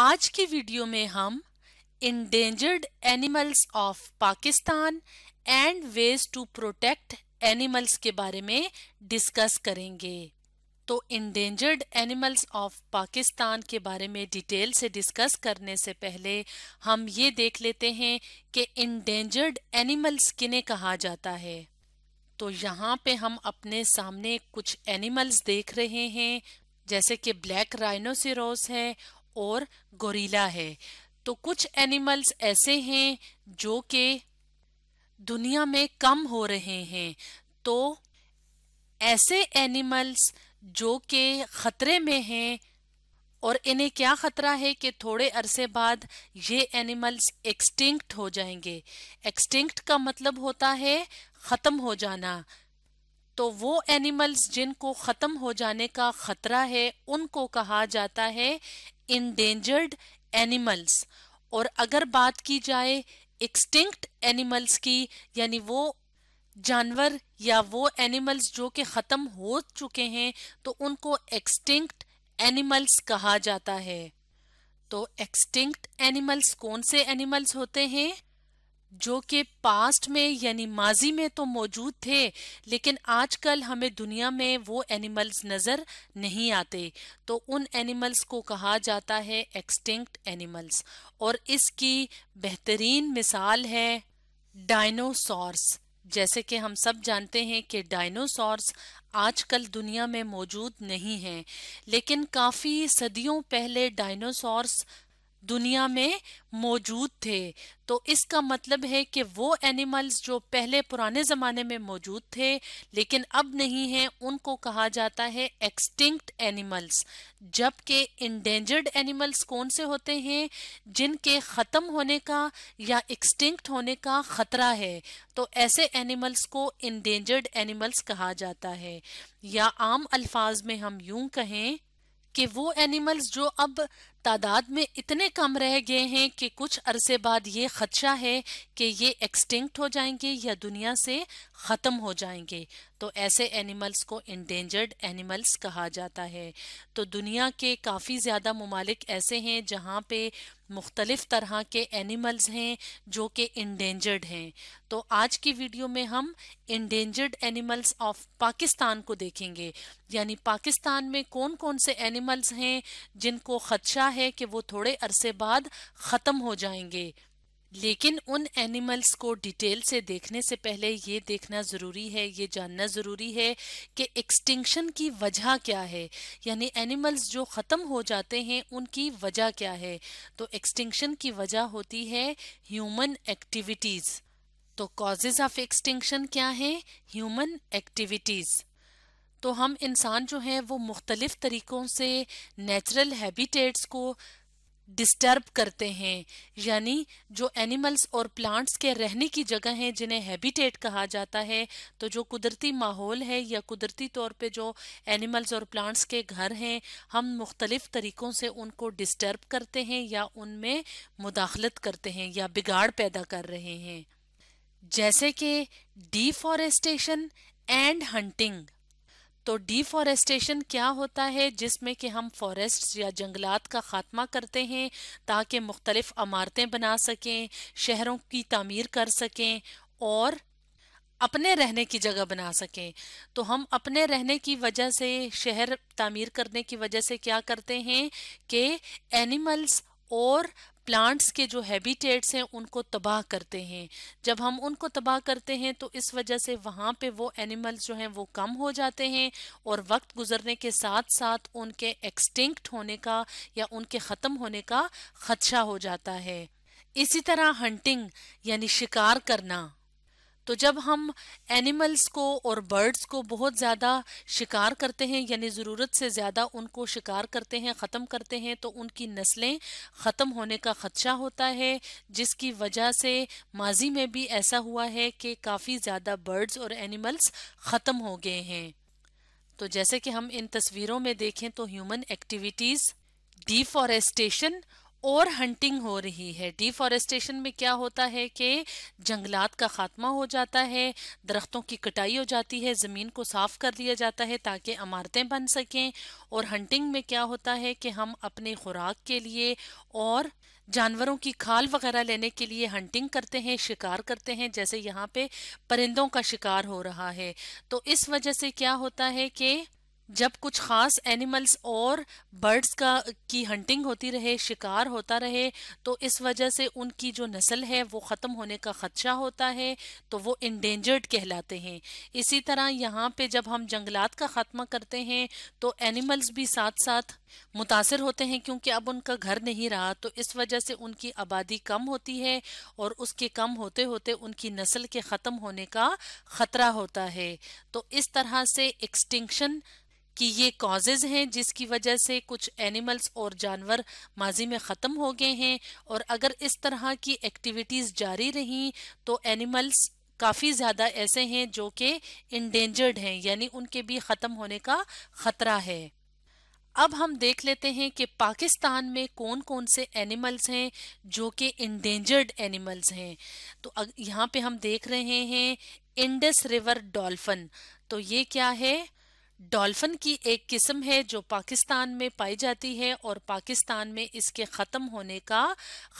आज की वीडियो में हम endangered animals of Pakistan and ways to protect animals के बारे में डिस्कस करेंगे तो इंडेंजर्ड एनिमल्स ऑफ पाकिस्तान के बारे में डिटेल से डिस्कस करने से पहले हम ये देख लेते हैं कि इंडेंजर्ड एनिमल्स किन्हें कहा जाता है तो यहाँ पे हम अपने सामने कुछ एनिमल्स देख रहे हैं जैसे कि ब्लैक राइनोसिरोस है और गोरीला है तो कुछ एनिमल्स ऐसे हैं जो कि दुनिया में कम हो रहे हैं तो ऐसे एनिमल्स जो कि खतरे में हैं और इन्हें क्या खतरा है कि थोड़े अरसे बाद ये एनिमल्स एक्सटिंक्ट हो जाएंगे एक्सटिंक्ट का मतलब होता है ख़त्म हो जाना तो वो एनिमल्स जिनको ख़त्म हो जाने का ख़तरा है उनको कहा जाता है इंडेंजर्ड एनिमल्स और अगर बात की जाए एक्सटिंक्ट एनिमल्स की यानी वो जानवर या वो एनिमल्स जो कि ख़त्म हो चुके हैं तो उनको एक्सटिंक्ट एनिमल्स कहा जाता है तो एक्सटिंक्ट एनिमल्स कौन से एनिमल्स होते हैं जो कि पास्ट में यानी माजी में तो मौजूद थे लेकिन आजकल हमें दुनिया में वो एनिमल्स नज़र नहीं आते तो उन एनिमल्स को कहा जाता है एक्सटिंक्ट एनिमल्स और इसकी बेहतरीन मिसाल है डायनोसॉर्स जैसे कि हम सब जानते हैं कि डायनोसॉर्स आजकल दुनिया में मौजूद नहीं हैं लेकिन काफ़ी सदियों पहले डायनोसॉर्स दुनिया में मौजूद थे तो इसका मतलब है कि वो एनिमल्स जो पहले पुराने ज़माने में मौजूद थे लेकिन अब नहीं हैं उनको कहा जाता है एक्सटिंक्ट एनिमल्स जबकि इंडेंजर्ड एनिमल्स कौन से होते हैं जिनके ख़त्म होने का या एक्सटिंक्ट होने का ख़तरा है तो ऐसे एनिमल्स को इंडेंजर्ड एनिमल्स कहा जाता है या आम अल्फाज में हम यूं कहें कि वो एनिमल्स जो अब तादाद में इतने कम रह गए हैं कि कुछ अरसे बाद ये खदशा है कि ये एक्सटिंक्ट हो जाएंगे या दुनिया से ख़त्म हो जाएंगे तो ऐसे एनिमल्स को इंडेंजर्ड एनिमल्स कहा जाता है तो दुनिया के काफ़ी ज़्यादा ममालिक ऐसे हैं जहाँ पे मुख्तलिफ़ तरह के एनिमल्स हैं जो कि इंडेंजर्ड हैं तो आज की वीडियो में हम इंडेंजर्ड एनिमल्स ऑफ पाकिस्तान को देखेंगे यानी पाकिस्तान में कौन कौन से एनिमल्स हैं जिनको ख़दशा है कि वो थोड़े अरसे बाद ख़त्म हो जाएंगे लेकिन उन एनिमल्स को डिटेल से देखने से पहले ये देखना ज़रूरी है ये जानना ज़रूरी है कि एक्सटिंक्शन की वजह क्या है यानी एनिमल्स जो ख़त्म हो जाते हैं उनकी वजह क्या है तो एक्सटिंक्शन की वजह होती है ह्यूमन एक्टिविटीज़ तो कॉजेज ऑफ एक्सटिंक्शन क्या हैं ह्यूमन एक्टिविटीज़ तो हम इंसान जो हैं वो मुख्तलिफ़ तरीक़ों से नेचुरल हैबिटेट्स को डिस्टर्ब करते हैं यानी जो एनिमल्स और प्लांट्स के रहने की जगह हैं जिन्हें हैबिटेट कहा जाता है तो जो कुदरती माहौल है या कुदरती तौर पे जो एनिमल्स और प्लांट्स के घर हैं हम मुख्तलिफ तरीक़ों से उनको डिस्टर्ब करते हैं या उनमें मुदाखलत करते हैं या बिगाड़ पैदा कर रहे हैं जैसे कि डिफॉरेस्टेशन एंड हंटिंग तो डिफॉरेस्टेशन क्या होता है जिसमें कि हम फॉरेस्ट या जंगलात का खात्मा करते हैं ताकि मुख्तलिफ इमारतें बना सकें शहरों की तमीर कर सकें और अपने रहने की जगह बना सकें तो हम अपने रहने की वजह से शहर तामीर करने की वजह से क्या करते हैं कि एनिमल्स और प्लांट्स के जो हैबिटेट्स हैं उनको तबाह करते हैं जब हम उनको तबाह करते हैं तो इस वजह से वहाँ पे वो एनिमल्स जो हैं वो कम हो जाते हैं और वक्त गुजरने के साथ साथ उनके एक्सटिंक्ट होने का या उनके ख़त्म होने का खदशा हो जाता है इसी तरह हंटिंग यानी शिकार करना तो जब हम एनिमल्स को और बर्ड्स को बहुत ज़्यादा शिकार करते हैं यानी ज़रूरत से ज़्यादा उनको शिकार करते हैं ख़त्म करते हैं तो उनकी नस्लें ख़त्म होने का ख़दशा होता है जिसकी वजह से माजी में भी ऐसा हुआ है कि काफ़ी ज़्यादा बर्ड्स और एनिमल्स ख़त्म हो गए हैं तो जैसे कि हम इन तस्वीरों में देखें तो ह्यूमन एक्टिविटीज़ डिफॉरेस्टेशन और हंटिंग हो रही है डिफॉरेस्टेशन में क्या होता है कि जंगलात का खात्मा हो जाता है दरख्तों की कटाई हो जाती है ज़मीन को साफ कर लिया जाता है ताकि इमारतें बन सकें और हंटिंग में क्या होता है कि हम अपने खुराक के लिए और जानवरों की खाल वगैरह लेने के लिए हंटिंग करते हैं शिकार करते हैं जैसे यहाँ पे परिंदों का शिकार हो रहा है तो इस वजह से क्या होता है कि जब कुछ खास एनिमल्स और बर्ड्स का की हंटिंग होती रहे शिकार होता रहे तो इस वजह से उनकी जो नस्ल है वो ख़त्म होने का ख़दशा होता है तो वो इंडेंजर्ड कहलाते हैं इसी तरह यहाँ पे जब हम जंगलात का ख़ात्मा करते हैं तो एनिमल्स भी साथ साथ मुतासर होते हैं क्योंकि अब उनका घर नहीं रहा तो इस वजह से उनकी आबादी कम होती है और उसके कम होते होते उनकी नस्ल के ख़त्म होने का ख़तरा होता है तो इस तरह से एक्सटिंक्शन कि ये कॉजेज हैं जिसकी वजह से कुछ एनिमल्स और जानवर माजी में ख़त्म हो गए हैं और अगर इस तरह की एक्टिविटीज़ जारी रहीं तो एनिमल्स काफ़ी ज़्यादा ऐसे हैं जो कि इंडेंजर्ड हैं यानी उनके भी ख़त्म होने का ख़तरा है अब हम देख लेते हैं कि पाकिस्तान में कौन कौन से एनिमल्स हैं जो कि इंडेंजर्ड एनिमल्स हैं तो यहाँ पे हम देख रहे हैं इंडस रिवर डॉल्फिन तो ये क्या है डॉल्फिन की एक किस्म है जो पाकिस्तान में पाई जाती है और पाकिस्तान में इसके ख़त्म होने का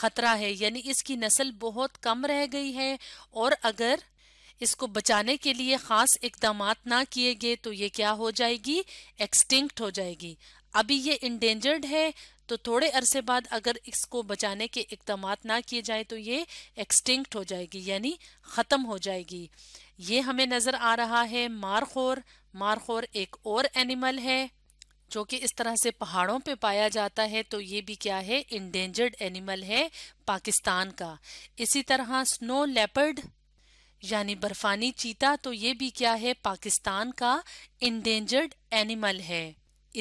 ख़तरा है यानी इसकी नस्ल बहुत कम रह गई है और अगर इसको बचाने के लिए ख़ास इकदाम ना किए गए तो ये क्या हो जाएगी एक्सटिंक्ट हो जाएगी अभी ये इंडेंजर्ड है तो थोड़े अरसे बाद अगर इसको बचाने के इकदाम ना किए जाए तो ये एक्सटिंक्ट हो जाएगी यानी ख़त्म हो जाएगी ये हमें नज़र आ रहा है मारखोर मारखोर एक और एनिमल है जो कि इस तरह से पहाड़ों पे पाया जाता है तो ये भी क्या है इंडेंजर्ड एनिमल है पाकिस्तान का इसी तरह स्नो लेपर्ड यानी बर्फानी चीता तो ये भी क्या है पाकिस्तान का इंडेंजर्ड एनिमल है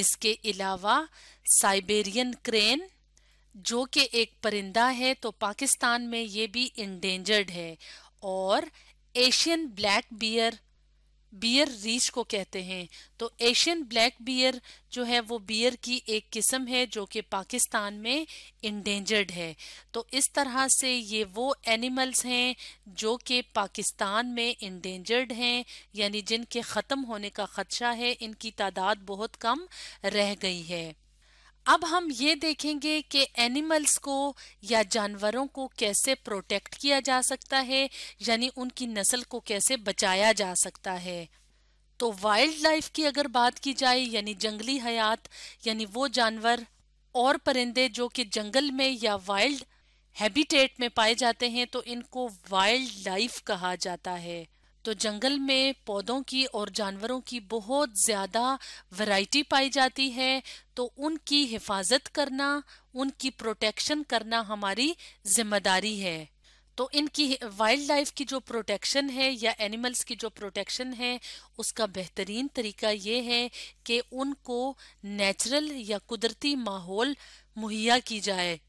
इसके अलावा साइबेरियन क्रेन जो कि एक परिंदा है तो पाकिस्तान में ये भी इंडेंजर्ड है और Asian black bear bear reach को कहते हैं तो एशियन ब्लैक बियर जो है वो बियर की एक किस्म है जो कि पाकिस्तान में इंडेंजर्ड है तो इस तरह से ये वो एनिमल्स हैं जो कि पाकिस्तान में इंडेंजर्ड हैं यानी जिनके ख़त्म होने का ख़दशा है इनकी तादाद बहुत कम रह गई है अब हम ये देखेंगे कि एनिमल्स को या जानवरों को कैसे प्रोटेक्ट किया जा सकता है यानी उनकी नस्ल को कैसे बचाया जा सकता है तो वाइल्ड लाइफ की अगर बात की जाए यानी जंगली हयात यानी वो जानवर और परिंदे जो कि जंगल में या वाइल्ड हैबिटेट में पाए जाते हैं तो इनको वाइल्ड लाइफ कहा जाता है तो जंगल में पौधों की और जानवरों की बहुत ज़्यादा वैरायटी पाई जाती है तो उनकी हिफाजत करना उनकी प्रोटेक्शन करना हमारी जिम्मेदारी है तो इनकी वाइल्ड लाइफ की जो प्रोटेक्शन है या एनिमल्स की जो प्रोटेक्शन है उसका बेहतरीन तरीका ये है कि उनको नेचुरल या कुदरती माहौल मुहैया की जाए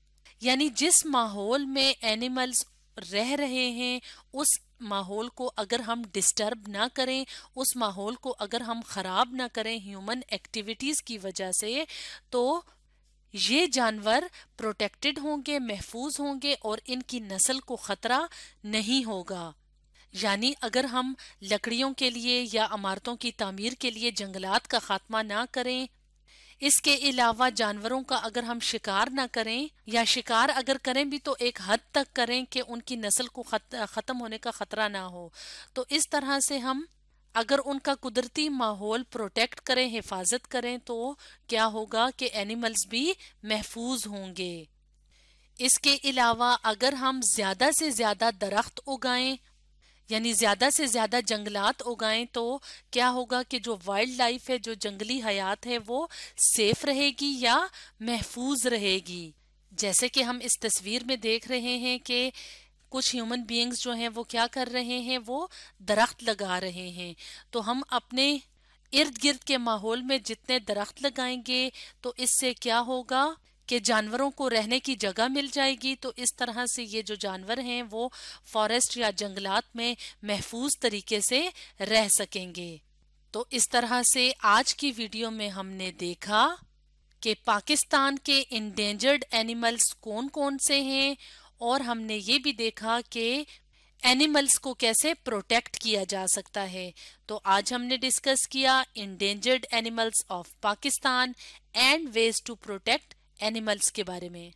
यानी जिस माहौल में एनिमल्स रह रहे हैं उस माहौल को अगर हम डिस्टर्ब ना करें उस माहौल को अगर हम ख़राब ना करें ह्यूमन एक्टिविटीज़ की वजह से तो ये जानवर प्रोटेक्टेड होंगे महफूज होंगे और इनकी नस्ल को ख़तरा नहीं होगा यानी अगर हम लकड़ियों के लिए या इमारतों की तामीर के लिए जंगलात का खात्मा ना करें इसके अलावा जानवरों का अगर हम शिकार ना करें या शिकार अगर करें भी तो एक हद तक करें कि उनकी नस्ल को ख़त्म होने का ख़तरा ना हो तो इस तरह से हम अगर उनका कुदरती माहौल प्रोटेक्ट करें हिफाजत करें तो क्या होगा कि एनिमल्स भी महफूज होंगे इसके अलावा अगर हम ज़्यादा से ज़्यादा दरख्त उगाएं यानी ज़्यादा से ज़्यादा जंगलात उगाएं तो क्या होगा कि जो वाइल्ड लाइफ है जो जंगली हयात है वो सेफ रहेगी या महफूज रहेगी जैसे कि हम इस तस्वीर में देख रहे हैं कि कुछ ह्यूमन बीइंग्स जो हैं वो क्या कर रहे हैं वो दरख्त लगा रहे हैं तो हम अपने इर्द गिर्द के माहौल में जितने दरख्त लगाएंगे तो इससे क्या होगा कि जानवरों को रहने की जगह मिल जाएगी तो इस तरह से ये जो जानवर हैं वो फॉरेस्ट या जंगलात में महफूज तरीके से रह सकेंगे तो इस तरह से आज की वीडियो में हमने देखा कि पाकिस्तान के इंडेंजर्ड एनिमल्स कौन कौन से हैं और हमने ये भी देखा कि एनिमल्स को कैसे प्रोटेक्ट किया जा सकता है तो आज हमने डिस्कस किया endangered animals of Pakistan and ways to protect animals के बारे में